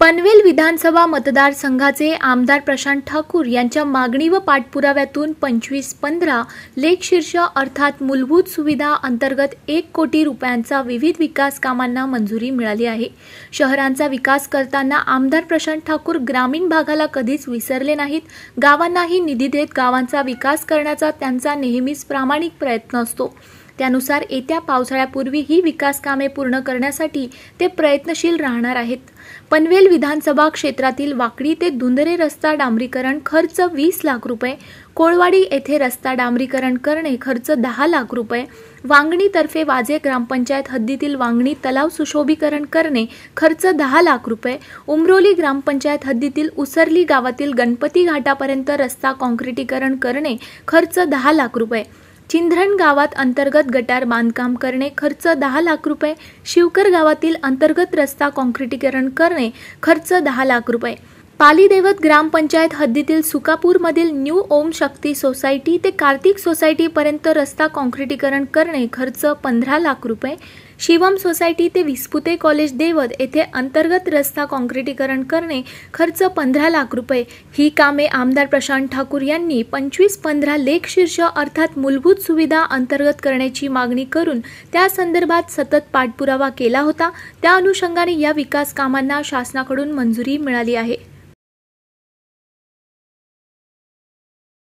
पनवेल विधानसभा मतदारसंघाचे आमदार प्रशांत ठाकूर यांच्या मागणी व पाठपुराव्यातून पंचवीस पंधरा लेखशीर्ष अर्थात मूलभूत सुविधा अंतर्गत एक कोटी रुपयांचा विविध विकास कामांना मंजुरी मिळाली आहे शहरांचा विकास करताना आमदार प्रशांत ठाकूर ग्रामीण भागाला कधीच विसरले नाहीत गावांनाही निधी देत गावांचा विकास करण्याचा त्यांचा नेहमीच प्रामाणिक प्रयत्न असतो त्यानुसार येत्या पावसाळ्यापूर्वी ही विकास कामे पूर्ण करण्यासाठी ते प्रयत्नशील राहणार आहेत पनवेल विधानसभा क्षेत्रातील वाकडी ते धुंदरे रस्ता डांबरीकरण खर्च वीस लाख रुपये कोळवाडी येथे रस्ता डांबरीकरण करणे खर्च दहा लाख रुपये वांगणीतर्फे वाजे ग्रामपंचायत हद्दीतील वांगणी तलाव सुशोभीकरण करणे खर्च दहा लाख रुपये उमरोली ग्रामपंचायत हद्दीतील उसरली गावातील गणपती घाटापर्यंत रस्ता कॉन्क्रिटीकरण करणे खर्च दहा लाख रुपये चिंधरण गावात अंतर्गत गटार बांधकाम करणे खर्च दहा लाख रुपये शिवकर गावातील अंतर्गत रस्ता कॉन्क्रिटीकरण करणे खर्च दहा लाख रुपये पालीदेवत ग्रामपंचायत हद्दीतील सुकापूरमधील न्यू ओम शक्ती सोसायटी ते कार्तिक सोसायटीपर्यंत रस्ता कॉन्क्रिटीकरण करणे खर्च पंधरा लाख रुपये शिवम सोसायटी ते विस्पुते कॉलेज देवत येथे अंतर्गत रस्ता कॉन्क्रिटीकरण करणे खर्च पंधरा लाख रुपये ही कामे आमदार प्रशांत ठाकूर यांनी पंचवीस पंधरा लेख शीर्ष अर्थात मूलभूत सुविधा अंतर्गत करण्याची मागणी करून त्या संदर्भात सतत पाठपुरावा केला होता त्या अनुषंगाने या विकास कामांना शासनाकडून मंजुरी मिळाली आहे